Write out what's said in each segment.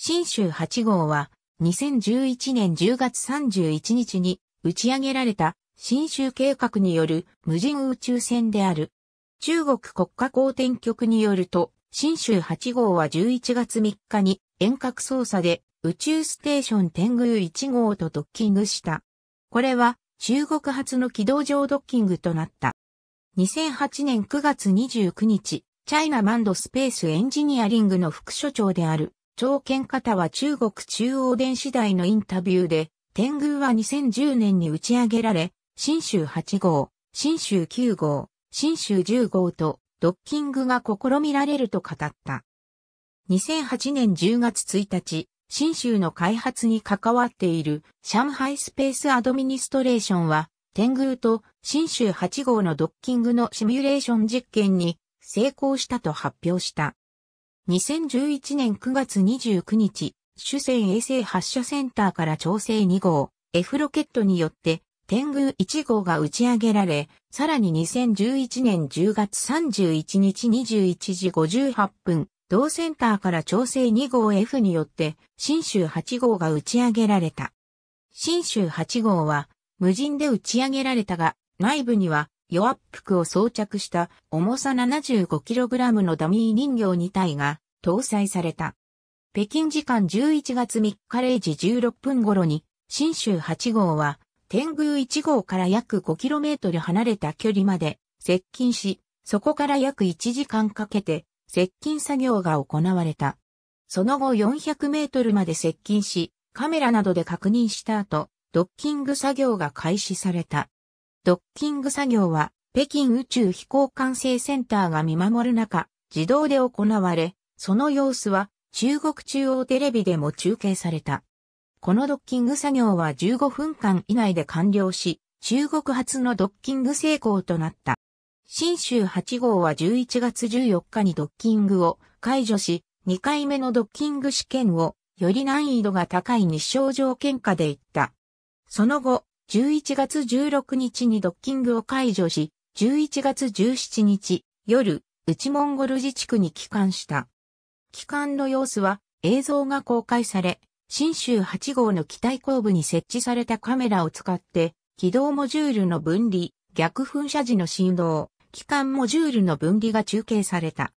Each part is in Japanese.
新州8号は2011年10月31日に打ち上げられた新州計画による無人宇宙船である。中国国家公転局によると、新州8号は11月3日に遠隔操作で宇宙ステーション天狗1号とドッキングした。これは中国発の軌道上ドッキングとなった。2008年9月29日、チャイナマンドスペースエンジニアリングの副所長である長剣方は中国中央電子台のインタビューで、天宮は2010年に打ち上げられ、新州8号、新州9号、新州10号とドッキングが試みられると語った。2008年10月1日、新州の開発に関わっている上海スペースアドミニストレーションは、天宮と新州8号のドッキングのシミュレーション実験に成功したと発表した。2011年9月29日、主戦衛星発射センターから調整2号、F ロケットによって、天宮1号が打ち上げられ、さらに2011年10月31日21時58分、同センターから調整2号 F によって、新州8号が打ち上げられた。新州8号は、無人で打ち上げられたが、内部にはヨアップクを装着した重さ 75kg のダミー人形2体が搭載された。北京時間11月3日0時16分頃に、新州8号は、天宮1号から約 5km 離れた距離まで接近し、そこから約1時間かけて接近作業が行われた。その後400メートルまで接近し、カメラなどで確認した後、ドッキング作業が開始された。ドッキング作業は北京宇宙飛行管制センターが見守る中、自動で行われ、その様子は中国中央テレビでも中継された。このドッキング作業は15分間以内で完了し、中国初のドッキング成功となった。新州8号は11月14日にドッキングを解除し、2回目のドッキング試験をより難易度が高い日照条件下で行った。その後、11月16日にドッキングを解除し、11月17日夜、内モンゴル自治区に帰還した。帰還の様子は映像が公開され、新州8号の機体後部に設置されたカメラを使って、軌道モジュールの分離、逆噴射時の振動、機関モジュールの分離が中継された。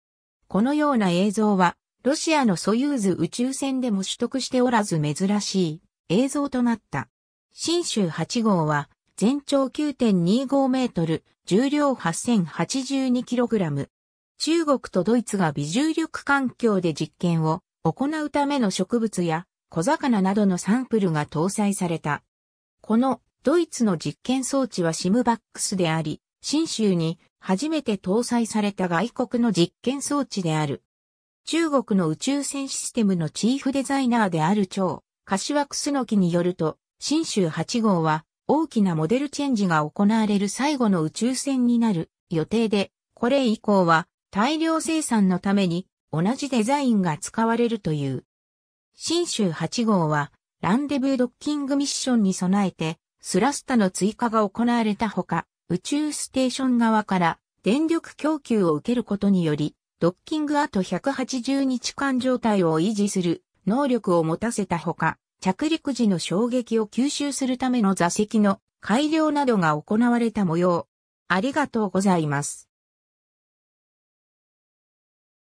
このような映像は、ロシアのソユーズ宇宙船でも取得しておらず珍しい映像となった。新州8号は、全長9.25メートル、重量8 0 8 2ラム。中国とドイツが微重力環境で実験を行うための植物や小魚などのサンプルが搭載された。このドイツの実験装置はシムバックスであり、新州に初めて搭載された外国の実験装置である。中国の宇宙船システムのチーフデザイナーである張、柏ノキによると、新州8号は大きなモデルチェンジが行われる最後の宇宙船になる予定で、これ以降は大量生産のために同じデザインが使われるという。新州8号はランデブードッキングミッションに備えてスラスタの追加が行われたほか、宇宙ステーション側から電力供給を受けることにより、ドッキングあと180日間状態を維持する能力を持たせたほか、着陸時の衝撃を吸収するための座席の改良などが行われた模様。ありがとうございます。